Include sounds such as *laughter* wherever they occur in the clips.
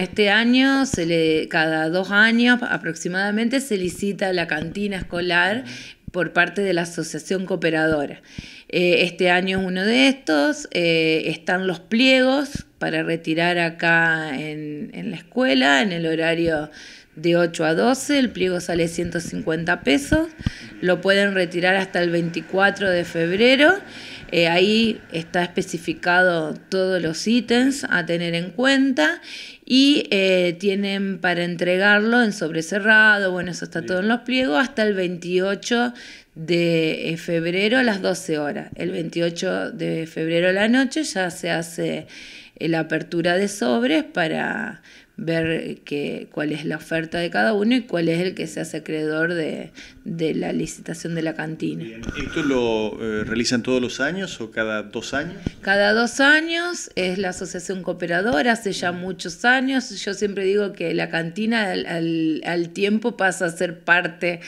Este año, se le, cada dos años aproximadamente, se licita la cantina escolar por parte de la Asociación Cooperadora. Eh, este año es uno de estos, eh, están los pliegos para retirar acá en, en la escuela, en el horario de 8 a 12, el pliego sale 150 pesos, lo pueden retirar hasta el 24 de febrero. Eh, ahí está especificado todos los ítems a tener en cuenta y eh, tienen para entregarlo en sobrecerrado, bueno, eso está todo en los pliegos, hasta el 28 de eh, febrero a las 12 horas. El 28 de febrero a la noche ya se hace la apertura de sobres para ver cuál es la oferta de cada uno y cuál es el que se hace acreedor de, la licitación de la cantina. ¿Esto lo eh, realizan todos los años o cada dos años? Cada dos años es la asociación cooperadora, hace ya muchos años. Yo siempre digo que la cantina al, tiempo pasa a ser parte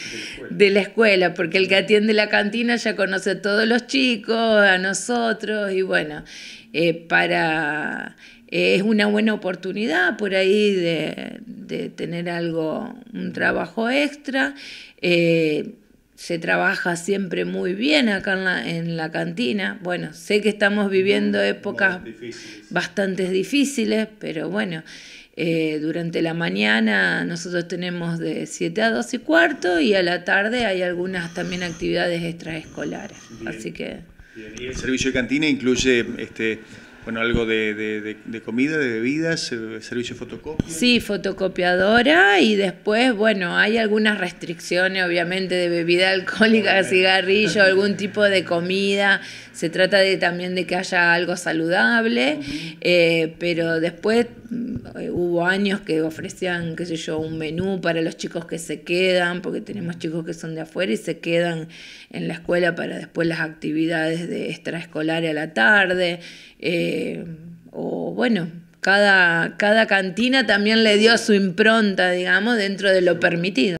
de la, escuela, porque el que atiende la cantina ya conoce a todos los chicos, a nosotros y bueno, eh, para es una buena oportunidad por ahí de, tener algo, un trabajo extra. Eh, se trabaja siempre muy bien acá en la, en la, cantina. Bueno, sé que estamos viviendo épocas bastante difíciles, pero bueno, eh, durante la mañana nosotros tenemos de 7 a 2 y cuarto y a la tarde hay algunas también actividades extraescolares. Así que... Bien. Y el servicio de cantina incluye este, bueno, algo de, comida, de bebidas, eh, servicio de fotocopia. Sí, fotocopiadora y después, bueno, hay algunas restricciones, obviamente, de bebida alcohólica, cigarrillo, *laughs* algún tipo de comida. Se trata de también de que haya algo saludable, eh, pero después mm, hubo años que ofrecían, qué sé yo, un menú para los chicos que se quedan, porque tenemos chicos que son de afuera y se quedan en la escuela para después las actividades de extraescolar a la tarde. Eh, o bueno, cada, cada cantina también le dio su impronta, digamos, dentro de lo permitido.